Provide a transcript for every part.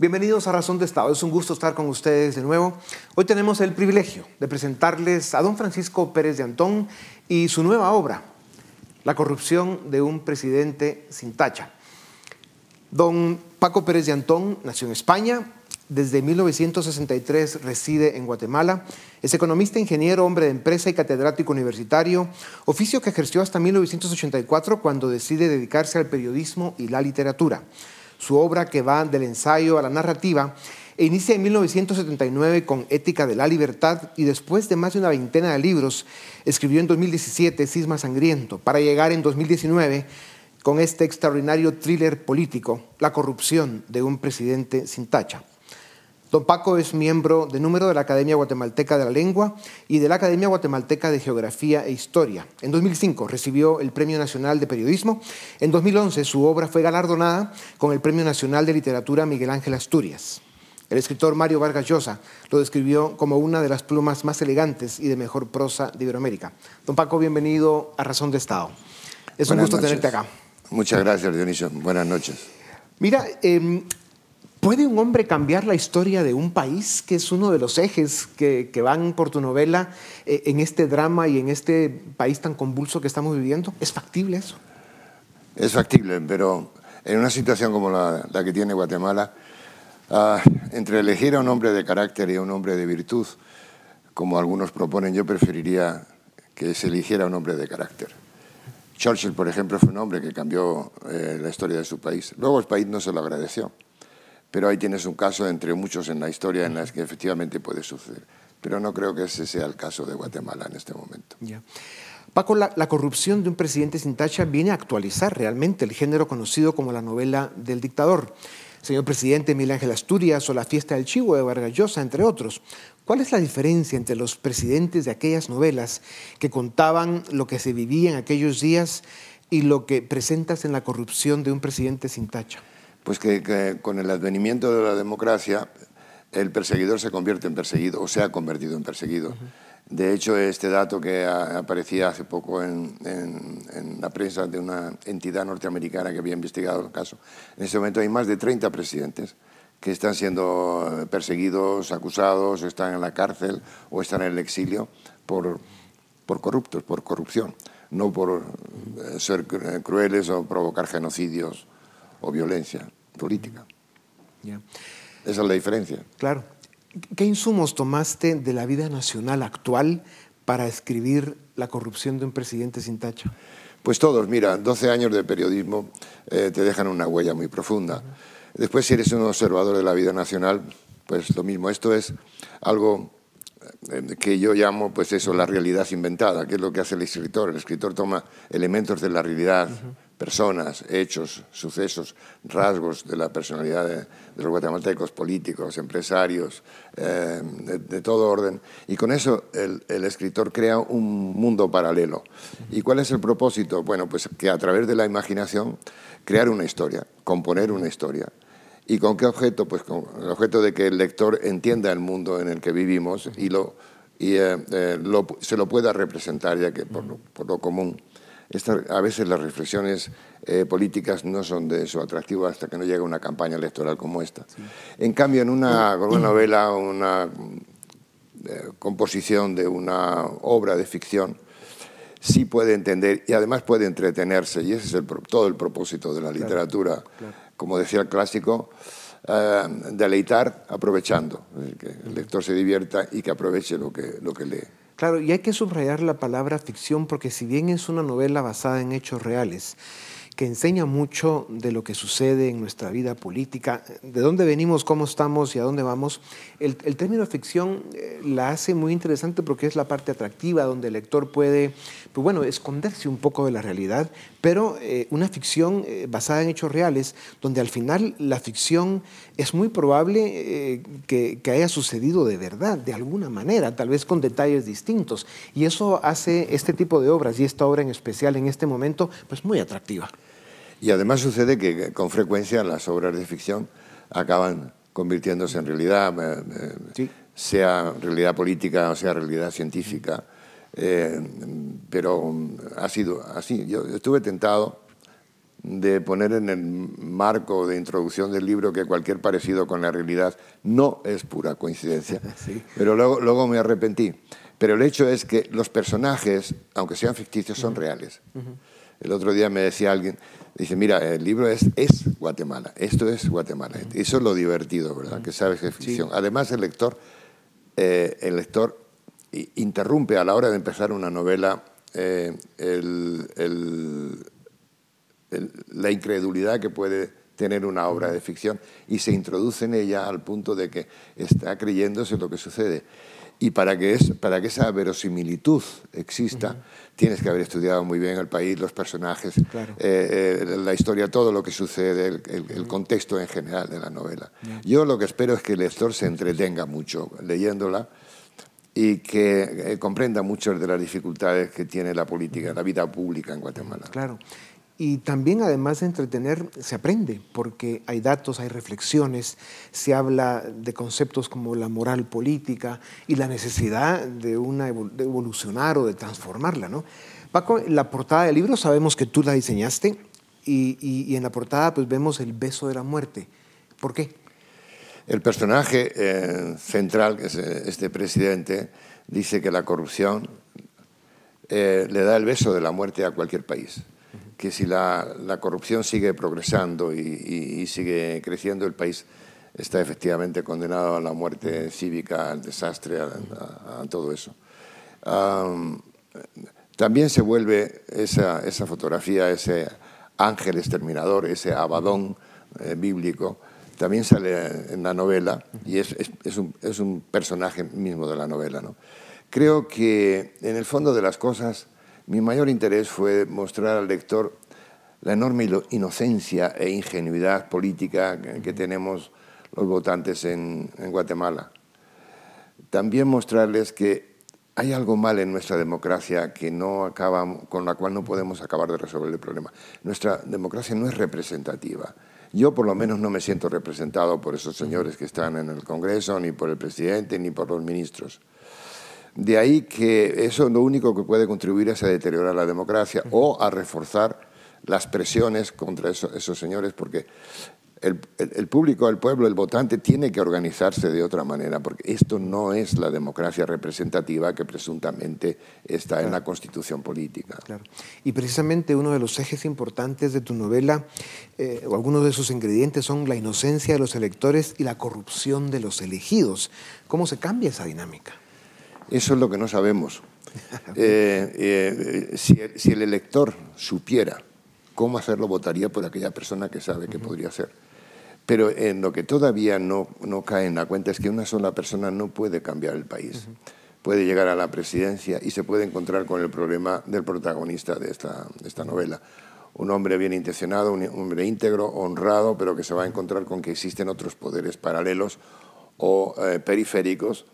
Bienvenidos a Razón de Estado. Es un gusto estar con ustedes de nuevo. Hoy tenemos el privilegio de presentarles a don Francisco Pérez de Antón y su nueva obra, La corrupción de un presidente sin tacha. Don Paco Pérez de Antón nació en España, desde 1963 reside en Guatemala. Es economista, ingeniero, hombre de empresa y catedrático universitario, oficio que ejerció hasta 1984 cuando decide dedicarse al periodismo y la literatura su obra que va del ensayo a la narrativa, e inicia en 1979 con Ética de la Libertad y después de más de una veintena de libros, escribió en 2017 Cisma Sangriento, para llegar en 2019 con este extraordinario thriller político, La corrupción de un presidente sin tacha. Don Paco es miembro de número de la Academia Guatemalteca de la Lengua y de la Academia Guatemalteca de Geografía e Historia. En 2005 recibió el Premio Nacional de Periodismo. En 2011 su obra fue galardonada con el Premio Nacional de Literatura Miguel Ángel Asturias. El escritor Mario Vargas Llosa lo describió como una de las plumas más elegantes y de mejor prosa de Iberoamérica. Don Paco, bienvenido a Razón de Estado. Es un gusto tenerte acá. Muchas gracias, Dionisio. Buenas noches. Mira, em, ¿Puede un hombre cambiar la historia de un país, que es uno de los ejes que, van por tu novela eh, en este drama y en este país tan convulso que estamos viviendo? ¿Es factible eso? Es factible, pero en una situación como la, que tiene Guatemala, ah, entre elegir a un hombre de carácter y a un hombre de virtud, como algunos proponen, yo preferiría que se eligiera un hombre de carácter. Churchill, por ejemplo, fue un hombre que cambió eh, la historia de su país. Luego el país no se lo agradeció. Pero ahí tienes un caso entre muchos en la historia en las que efectivamente puede suceder. Pero no creo que ese sea el caso de Guatemala en este momento. Paco, la, la, corrupción de un presidente sin tacha viene a actualizar realmente el género conocido como la novela del dictador. Señor presidente, Miguel Ángel Asturias o la fiesta del Chivo de Vargas Llosa, entre otros. ¿Cuál es la diferencia entre los presidentes de aquellas novelas que contaban lo que se vivía en aquellos días y lo que presentas en la corrupción de un presidente sin tacha? Pues que, con el advenimiento de la democracia el perseguidor se convierte en perseguido o se ha convertido en perseguido. De hecho, este dato que aparecía hace poco en, la prensa de una entidad norteamericana que había investigado el caso, en este momento hay más de 30 presidentes que están siendo perseguidos, acusados, están en la cárcel o están en el exilio por, por corruptos, por corrupción, no por eh, ser eh, crueles o provocar genocidios o violencia política. Esa es la diferencia. Claro. ¿Qué insumos tomaste de la vida nacional actual para escribir la corrupción de un presidente sin tacho? Pues todos, mira, 12 años de periodismo eh, te dejan una huella muy profunda. Después, si eres un observador de la vida nacional, pues lo mismo. Esto es algo eh, que yo llamo, pues eso, la realidad inventada, que es lo que hace el escritor. El escritor toma elementos de la realidad personas, hechos, sucesos, rasgos de la personalidad de, los guatemaltecos, políticos, empresarios, eh, de, todo orden. Y con eso el, escritor crea un mundo paralelo. ¿Y cuál es el propósito? Bueno, pues que a través de la imaginación crear una historia, componer una historia. ¿Y con qué objeto? Pues con el objeto de que el lector entienda el mundo en el que vivimos y, lo, y eh, eh, se lo pueda representar, ya que por lo, por lo común a veces las reflexiones eh, políticas no son de su atractivo hasta que no llega una campaña electoral como esta. En cambio, en una, novela, una eh, composición de una obra de ficción, sí puede entender y además puede entretenerse, y ese es todo el propósito de la literatura, como decía el clásico, de eh, deleitar aprovechando, que el lector se divierta y que aproveche lo que, lo que lee. Claro, y hay que subrayar la palabra ficción porque si bien es una novela basada en hechos reales, que enseña mucho de lo que sucede en nuestra vida política, de dónde venimos, cómo estamos y a dónde vamos. El, término ficción eh, la hace muy interesante porque es la parte atractiva donde el lector puede, pues bueno, esconderse un poco de la realidad, pero eh, una ficción eh, basada en hechos reales, donde al final la ficción es muy probable que, que haya sucedido de verdad, de alguna manera, tal vez con detalles distintos. Y eso hace este tipo de obras y esta obra en especial en este momento, pues muy atractiva. Y además sucede que con frecuencia las obras de ficción acaban convirtiéndose en realidad, eh, eh, sea realidad política o sea realidad científica. Eh, pero mm, ha sido así. Yo estuve tentado de poner en el marco de introducción del libro que cualquier parecido con la realidad no es pura coincidencia, pero luego, luego me arrepentí. Pero el hecho es que los personajes, aunque sean ficticios, son reales. El otro día me decía alguien, Dice, mira, el libro es, es Guatemala, esto es Guatemala. Eso es lo divertido, ¿verdad? Que sabes que es ficción. Además, el lector, eh, el lector interrumpe a la hora de empezar una novela eh, la incredulidad que puede tener una obra de ficción y se introduce en ella al punto de que está creyéndose lo que sucede. Y para que, es, para que esa verosimilitud exista, tienes que haber estudiado muy bien el país, los personajes, eh, eh, la historia, todo lo que sucede, el, contexto en general de la novela. Yo lo que espero es que el lector se entretenga mucho leyéndola y que eh, comprenda muchas de las dificultades que tiene la política, la vida pública en Guatemala. Claro. Y también, además de entretener, se aprende, porque hay datos, hay reflexiones, se habla de conceptos como la moral política y la necesidad de, una evolucionar o de transformarla. ¿no? Paco, la portada del libro sabemos que tú la diseñaste y, en la portada pues vemos el beso de la muerte. ¿Por qué? El personaje eh, central, que es eh, este presidente, dice que la corrupción eh, le da el beso de la muerte a cualquier país que si la, corrupción sigue progresando y, sigue creciendo, el país está efectivamente condenado a la muerte cívica, al desastre, a, todo eso. también se vuelve esa, fotografía, ese ángel exterminador, ese abadón eh, bíblico, también sale en la novela y es, un, personaje mismo de la novela. ¿no? Creo que en el fondo de las cosas mi mayor interés fue mostrar al lector la enorme inocencia e ingenuidad política que tenemos los votantes en, Guatemala. También mostrarles que hay algo mal en nuestra democracia que no con la cual no podemos acabar de resolver el problema. Nuestra democracia no es representativa. Yo por lo menos no me siento representado por esos señores que están en el Congreso, ni por el presidente, ni por los ministros. De ahí que eso es lo único que puede contribuir es a deteriorar la democracia o a reforzar las presiones contra esos, señores, porque el, público, el pueblo, el votante tiene que organizarse de otra manera, porque esto no es la democracia representativa que presuntamente está en la constitución política. Y precisamente uno de los ejes importantes de tu novela, eh, o algunos de sus ingredientes, son la inocencia de los electores y la corrupción de los elegidos. ¿Cómo se cambia esa dinámica? Eso es lo que no sabemos. Eh, eh, si, el elector supiera cómo hacerlo, votaría por aquella persona que sabe que podría hacer. Pero en lo que todavía no, cae en la cuenta es que una sola persona no puede cambiar el país. Puede llegar a la presidencia y se puede encontrar con el problema del protagonista de esta, novela. Un hombre bien intencionado, un hombre íntegro, honrado, pero que se va a encontrar con que existen otros poderes paralelos o eh, periféricos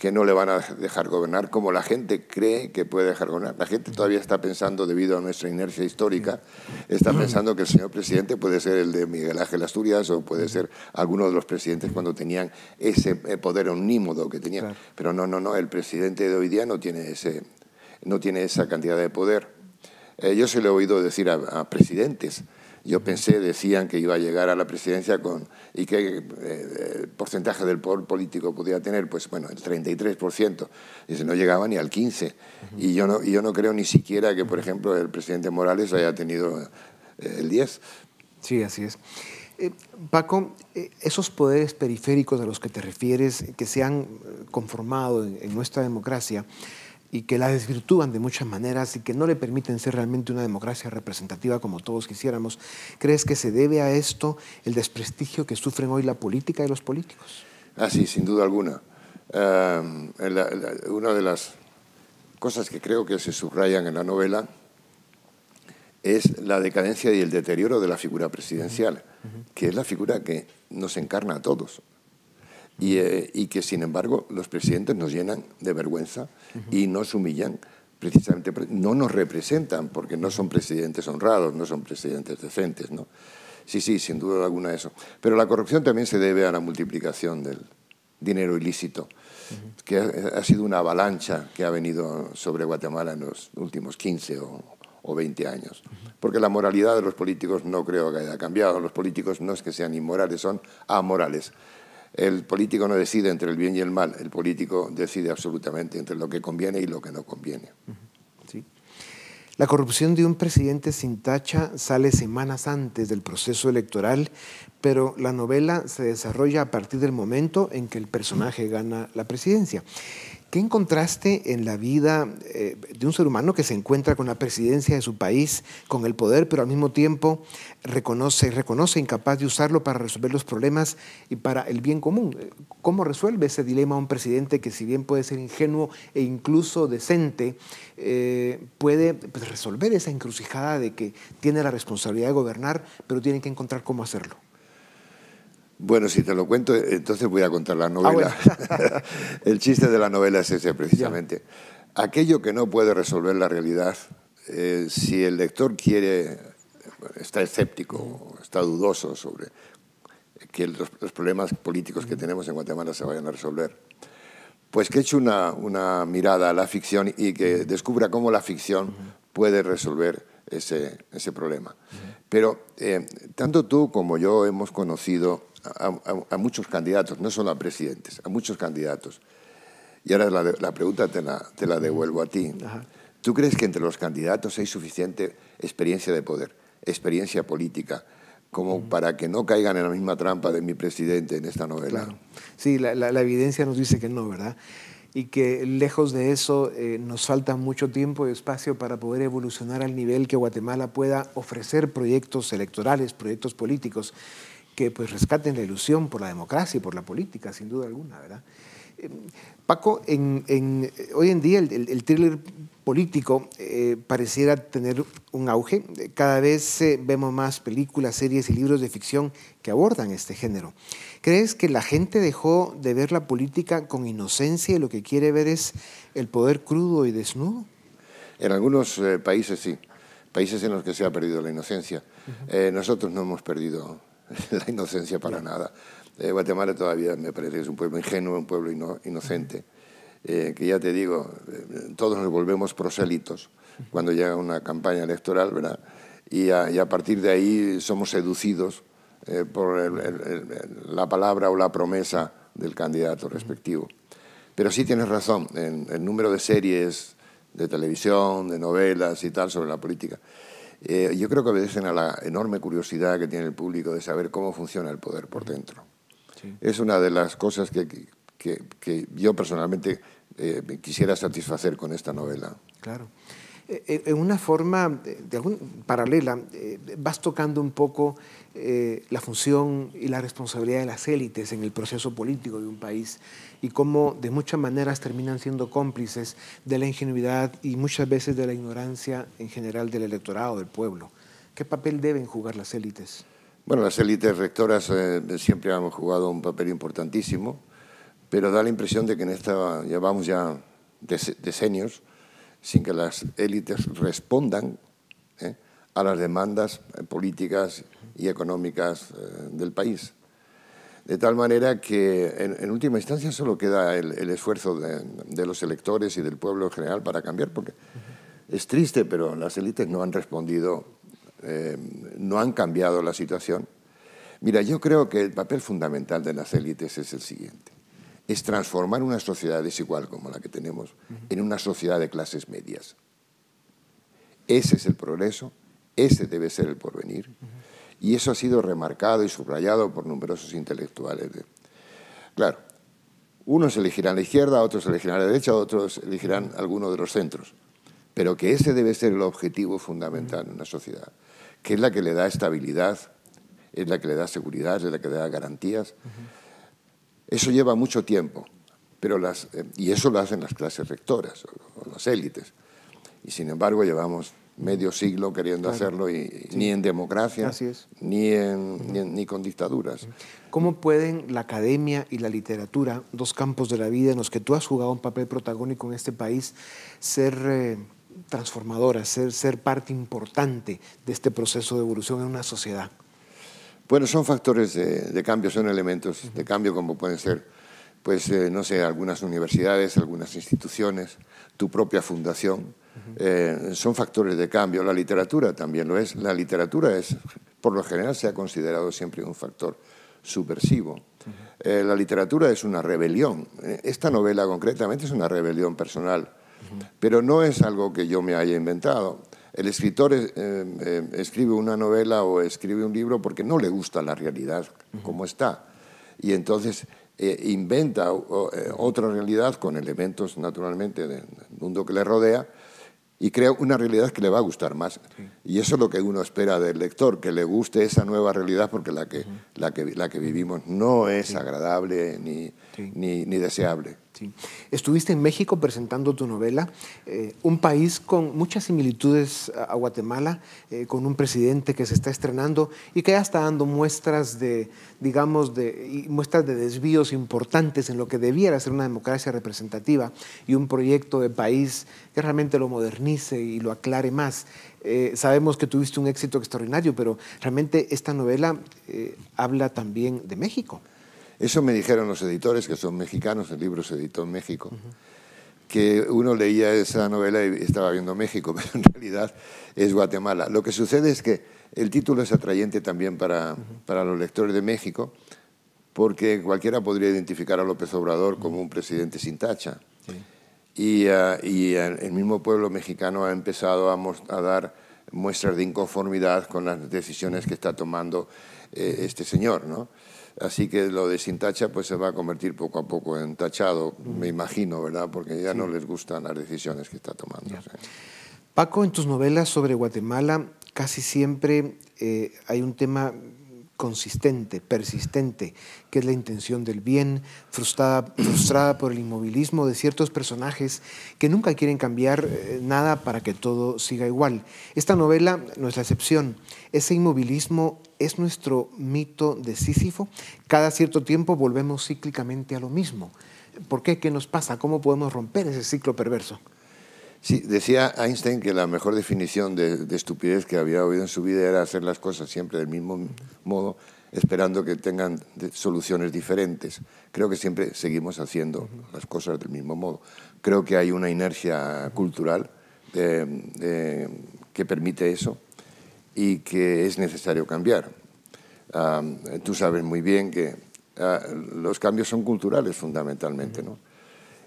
que no le van a dejar gobernar como la gente cree que puede dejar gobernar. La gente todavía está pensando, debido a nuestra inercia histórica, está pensando que el señor presidente puede ser el de Miguel Ángel Asturias o puede ser alguno de los presidentes cuando tenían ese eh, poder omnímodo que tenían. Pero no, no, no, el presidente de hoy día no tiene, ese, no tiene esa cantidad de poder. Eh, yo se lo he oído decir a presidentes yo pensé, decían que iba a llegar a la presidencia con... ¿Y que eh, el porcentaje del poder político podía tener? Pues bueno, el 33%. Dice, no llegaba ni al 15%. Y yo no, yo no creo ni siquiera que, por ejemplo, el presidente Morales haya tenido eh, el 10%. Sí, así es. Eh, Paco, esos poderes periféricos a los que te refieres, que se han conformado en nuestra democracia, y que la desvirtúan de muchas maneras y que no le permiten ser realmente una democracia representativa como todos quisiéramos, ¿crees que se debe a esto el desprestigio que sufren hoy la política y los políticos? Ah, sí, sin duda alguna. Em, una de las cosas que creo que se subrayan en la novela es la decadencia y el deterioro de la figura presidencial, que es la figura que nos encarna a todos. Eh, y, que sin embargo los presidentes nos llenan de vergüenza y nos humillan precisamente, no nos representan porque no son presidentes honrados, no son presidentes decentes. ¿no? Sí, sí, sin duda alguna eso. Pero la corrupción también se debe a la multiplicación del dinero ilícito, que ha, sido una avalancha que ha venido sobre Guatemala en los últimos 15 o 20 años. Porque la moralidad de los políticos no creo que haya cambiado. Los políticos no es que sean inmorales, son amorales. El político no decide entre el bien y el mal, el político decide absolutamente entre lo que conviene y lo que no conviene. La corrupción de un presidente sin tacha sale semanas antes del proceso electoral, pero la novela se desarrolla a partir del momento en que el personaje gana la presidencia. ¿Qué encontraste en la vida eh, de un ser humano que se encuentra con la presidencia de su país, con el poder, pero al mismo tiempo reconoce, reconoce incapaz de usarlo para resolver los problemas y para el bien común? Eh, ¿Cómo resuelve ese dilema un presidente que si bien puede ser ingenuo e incluso decente, eh, puede pues, resolver esa encrucijada de que tiene la responsabilidad de gobernar, pero tiene que encontrar cómo hacerlo? Bueno, si te lo cuento, entonces voy a contar la ah, novela. el chiste de la novela es ese, precisamente. Aquello que no puede resolver la realidad, eh, si el lector quiere, está escéptico, está dudoso sobre que los, problemas políticos que mm. tenemos en Guatemala se vayan a resolver, pues que eche una, una mirada a la ficción y que mm. descubra cómo la ficción puede resolver ese, problema. Pero eh, tanto tú como yo hemos conocido a, muchos candidatos, no solo a presidentes, a muchos candidatos. Y ahora la, pregunta te la, te la, devuelvo a ti. ¿Tú crees que entre los candidatos hay suficiente experiencia de poder, experiencia política, como para que no caigan en la misma trampa de mi presidente en esta novela? Sí, la, la, evidencia nos dice que no, ¿verdad? Y que lejos de eso eh, nos falta mucho tiempo y espacio para poder evolucionar al nivel que Guatemala pueda ofrecer proyectos electorales, proyectos políticos que pues, rescaten la ilusión por la democracia y por la política, sin duda alguna, ¿verdad? Em, Paco, eh, hoy en día el, thriller político eh, pareciera tener un auge. Cada vez eh, vemos más películas, series y libros de ficción que abordan este género. ¿Crees que la gente dejó de ver la política con inocencia y lo que quiere ver es el poder crudo y desnudo? En algunos países sí, países en los que se ha perdido la inocencia. nosotros no hemos perdido la inocencia para nada. Eh, Guatemala todavía me parece es un pueblo ingenuo, un pueblo inocente, eh, que ya te digo, eh, todos nos volvemos prosélitos cuando llega una campaña electoral, ¿verdad? Y a, partir de ahí somos seducidos por la palabra o la promesa del candidato respectivo. Pero sí tienes razón, en, el número de series de televisión, de novelas y tal sobre la política eh, yo creo que obedecen a la enorme curiosidad que tiene el público de saber cómo funciona el poder por dentro. Es una de las cosas que, yo personalmente eh, quisiera satisfacer con esta novela. Claro en eh, eh, una forma de algún, paralela, eh, vas tocando un poco la función y la responsabilidad de las élites en el proceso político de un país y cómo de muchas maneras terminan siendo cómplices de la ingenuidad y muchas veces de la ignorancia en general del electorado, del pueblo. ¿Qué papel deben jugar las élites? Bueno, las élites rectoras siempre han jugado un papel importantísimo, pero da la impresión de que en esta, llevamos ya, ya decenios, sin que las élites respondan ¿eh? a las demandas políticas y económicas eh, del país. De tal manera que, en, última instancia, solo queda el, esfuerzo de, los electores y del pueblo en general para cambiar, porque es triste, pero las élites no han respondido, eh, no han cambiado la situación. Mira, yo creo que el papel fundamental de las élites es el siguiente es transformar una sociedad desigual como la que tenemos en una sociedad de clases medias. Ese es el progreso, ese debe ser el porvenir. Y eso ha sido remarcado y subrayado por numerosos intelectuales. Claro, unos elegirán la izquierda, otros elegirán la derecha, otros elegirán alguno de los centros. Pero que ese debe ser el objetivo fundamental en una sociedad, que es la que le da estabilidad, es la que le da seguridad, es la que le da garantías. Eso lleva mucho tiempo, pero las, eh, y eso lo hacen las clases rectoras o, las élites. Y sin embargo llevamos medio siglo queriendo hacerlo ni en democracia, ni, en, ni, con dictaduras. ¿Cómo pueden la academia y la literatura, dos campos de la vida en los que tú has jugado un papel protagónico en este país, ser eh, transformadoras, ser, ser parte importante de este proceso de evolución en una sociedad? Bueno, son factores de, cambio, son elementos de cambio como pueden ser, pues, eh, no sé, algunas universidades, algunas instituciones, tu propia fundación. Eh, son factores de cambio. La literatura también lo es. La literatura es, por lo general, se ha considerado siempre un factor subversivo. Eh, la literatura es una rebelión. Esta novela concretamente es una rebelión personal, pero no es algo que yo me haya inventado. El escritor eh, eh, escribe una novela o escribe un libro porque no le gusta la realidad como está. Y entonces eh, inventa otra realidad con elementos naturalmente del mundo que le rodea y crea una realidad que le va a gustar más. Y eso es lo que uno espera del lector, que le guste esa nueva realidad porque la que, la la que vivimos no es agradable ni, ni deseable. Estuviste en México presentando tu novela, eh, un país con muchas similitudes a Guatemala, eh, con un presidente que se está estrenando y que ya está dando muestras de, digamos, de, muestras de desvíos importantes en lo que debiera ser una democracia representativa y un proyecto de país que realmente lo modernice y lo aclare más. Eh, sabemos que tuviste un éxito extraordinario, pero realmente esta novela habla también de México. Eso me dijeron los editores, que son mexicanos, el libro se editó en México, que uno leía esa novela y estaba viendo México, pero en realidad es Guatemala. Lo que sucede es que el título es atrayente también para, los lectores de México, porque cualquiera podría identificar a López Obrador como un presidente sin tacha. Y, ah, ah, el mismo pueblo mexicano ha empezado a, dar muestras de inconformidad con las decisiones que está tomando eh, este señor. ¿no? Así que lo de sin tacha pues se va a convertir poco a poco en tachado, me imagino, ¿verdad? Porque ya no les gustan las decisiones que está tomando. Paco, en tus novelas sobre Guatemala casi siempre eh, hay un tema consistente, persistente, que es la intención del bien, frustrada, frustrada por el inmovilismo de ciertos personajes que nunca quieren cambiar eh, nada para que todo siga igual. Esta novela no es la excepción. Ese inmovilismo es nuestro mito de Sísifo. Cada cierto tiempo volvemos cíclicamente a lo mismo. ¿Por qué? ¿Qué nos pasa? ¿Cómo podemos romper ese ciclo perverso? Sí, decía Einstein que la mejor definición de, estupidez que había oído en su vida era hacer las cosas siempre del mismo modo, esperando que tengan soluciones diferentes. Creo que siempre seguimos haciendo las cosas del mismo modo. Creo que hay una inercia cultural eh, eh, que permite eso y que es necesario cambiar. tú sabes muy bien que ah, los cambios son culturales fundamentalmente, ¿no?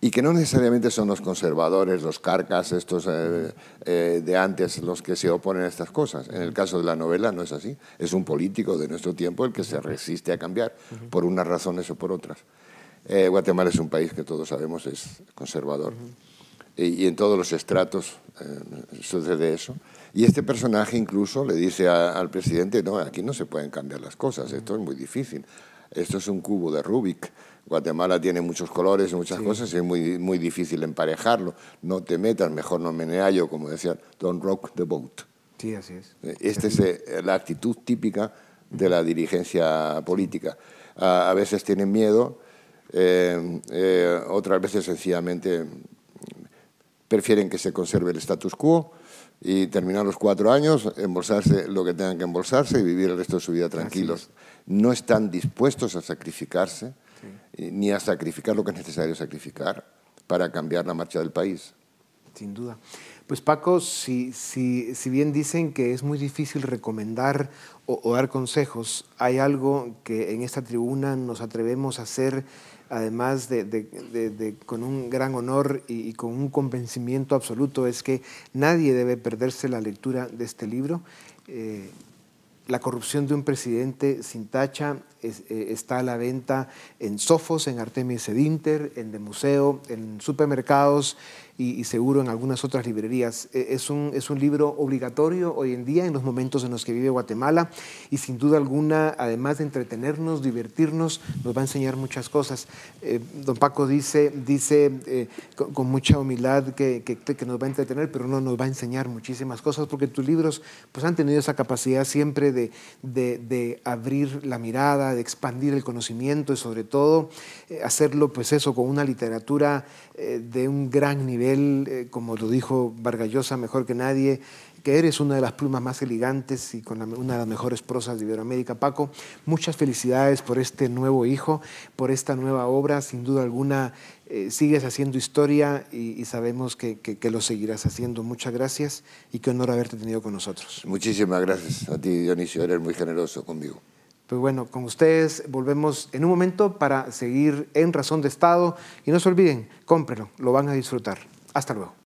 Y que no necesariamente son los conservadores, los carcas, estos eh, eh, de antes, los que se oponen a estas cosas. En el caso de la novela no es así. Es un político de nuestro tiempo el que se resiste a cambiar por unas razones o por otras. Eh, Guatemala es un país que todos sabemos es conservador y en todos los estratos eh, sucede eso. Y este personaje incluso le dice al presidente, no, aquí no se pueden cambiar las cosas, esto es muy difícil, esto es un cubo de Rubik, Guatemala tiene muchos colores, muchas cosas, y es muy, muy difícil emparejarlo, no te metas, mejor no menea yo, como decía, don't rock the boat. Sí, así es. Eh, Esta es eh, la actitud típica de la dirigencia política. A, veces tienen miedo, otras veces sencillamente prefieren que se conserve el status quo y terminar los cuatro años, embolsarse lo que tengan que embolsarse y vivir el resto de su vida tranquilos. No están dispuestos a sacrificarse ni a sacrificar lo que es necesario sacrificar para cambiar la marcha del país. Sin duda. Pues Paco, si, si, si bien dicen que es muy difícil recomendar o dar consejos, hay algo que en esta tribuna nos atrevemos a hacer además con un gran honor y, con un convencimiento absoluto, es que nadie debe perderse la lectura de este libro. Eh, la corrupción de un presidente sin tacha eh, está a la venta en Sofos, en Artemis Edinter, en De Museo, en supermercados, y, seguro en algunas otras librerías. E, es un, es un libro obligatorio hoy en día en los momentos en los que vive Guatemala y sin duda alguna, además de entretenernos, divertirnos, nos va a enseñar muchas cosas. Eh, don Paco dice, dice eh, con, mucha humildad que, nos va a entretener, pero no nos va a enseñar muchísimas cosas porque tus libros pues, han tenido esa capacidad siempre de, abrir la mirada, de expandir el conocimiento y sobre todo eh, hacerlo pues eso con una literatura de un gran nivel él, eh, como lo dijo Vargallosa mejor que nadie, que eres una de las plumas más elegantes y con una de las mejores prosas de Iberoamérica. Paco, muchas felicidades por este nuevo hijo, por esta nueva obra. Sin duda alguna, eh, sigues haciendo historia y, sabemos que, lo seguirás haciendo. Muchas gracias y qué honor haberte tenido con nosotros. Muchísimas gracias a ti, Dionisio. Eres muy generoso conmigo. Pues bueno, con ustedes volvemos en un momento para seguir en Razón de Estado y no se olviden, cómprelo, lo van a disfrutar. Hasta luego.